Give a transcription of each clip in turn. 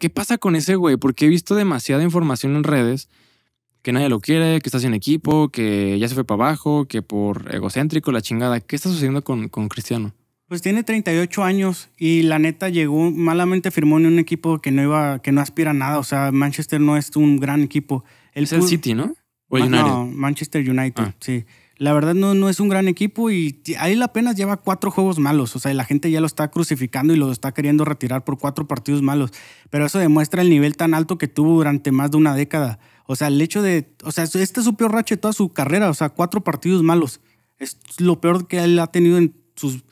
¿Qué pasa con ese güey? Porque he visto demasiada información en redes que nadie lo quiere, que está sin equipo, que ya se fue para abajo, que por egocéntrico, la chingada. ¿Qué está sucediendo con, Cristiano? Pues tiene 38 años y la neta llegó, malamente firmó en un equipo que no iba, que no aspira a nada. O sea, Manchester no es un gran equipo. es el City, ¿no? O United. No, Manchester United, ah. sí la verdad no, no es un gran equipo y ahí apenas lleva cuatro juegos malos. O sea, la gente ya lo está crucificando y lo está queriendo retirar por cuatro partidos malos. Pero eso demuestra el nivel tan alto que tuvo durante más de una década. O sea, el hecho de. O sea, este es su peor racha de toda su carrera. O sea, cuatro partidos malos. Es lo peor que él ha tenido en sus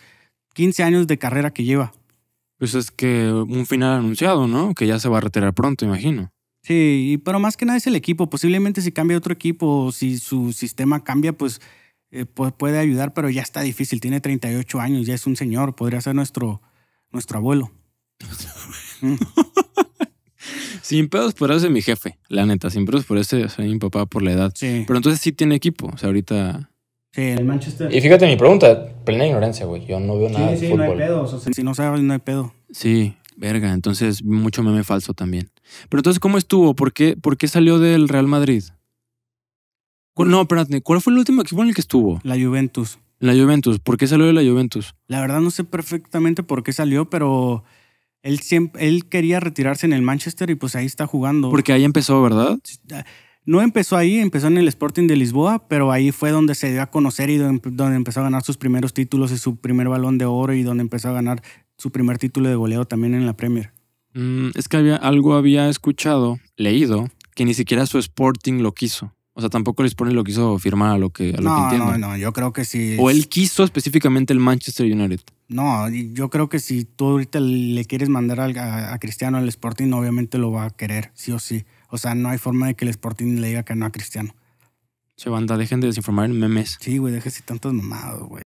15 años de carrera que lleva. Pues es que un final anunciado, ¿no? Que ya se va a retirar pronto, imagino. Sí, pero más que nada es el equipo. Posiblemente si cambia otro equipo, si su sistema cambia, pues, eh, puede ayudar, pero ya está difícil. Tiene 38 años, ya es un señor, podría ser nuestro, nuestro abuelo. Sin pedos por eso es mi jefe, la neta. Sin pedos por eso soy mi papá por la edad. Sí. Pero entonces sí tiene equipo. O sea, ahorita. Sí, el Manchester. Y fíjate mi pregunta, plena ignorancia, güey. Yo no veo nada. Sí, de sí, sí, no hay pedos. si no sabes, no hay pedo. Sí, verga. Entonces, mucho meme falso también. Pero entonces, ¿cómo estuvo? ¿Por qué, ¿Por qué salió del Real Madrid? No, espérate, ¿cuál fue el último equipo en el que estuvo? La Juventus. La Juventus, ¿por qué salió de la Juventus? La verdad no sé perfectamente por qué salió, pero él, siempre, él quería retirarse en el Manchester y pues ahí está jugando. Porque ahí empezó, ¿verdad? Ah, no empezó ahí, empezó en el Sporting de Lisboa, pero ahí fue donde se dio a conocer y donde empezó a ganar sus primeros títulos y su primer balón de oro y donde empezó a ganar su primer título de goleado también en la Premier. Mm, es que había, algo había escuchado, leído, que ni siquiera su Sporting lo quiso. O sea, tampoco el Sporting lo quiso firmar a lo que, a no, No, no, yo creo que sí. O él quiso específicamente el Manchester United. No, yo creo que si tú ahorita le quieres mandar a, Cristiano al Sporting, obviamente lo va a querer, sí o sí. O sea, no hay forma de que el Sporting le diga que no a Cristiano. Che, banda, dejen de desinformar en memes. Sí, güey, déjese tantos mamados, güey.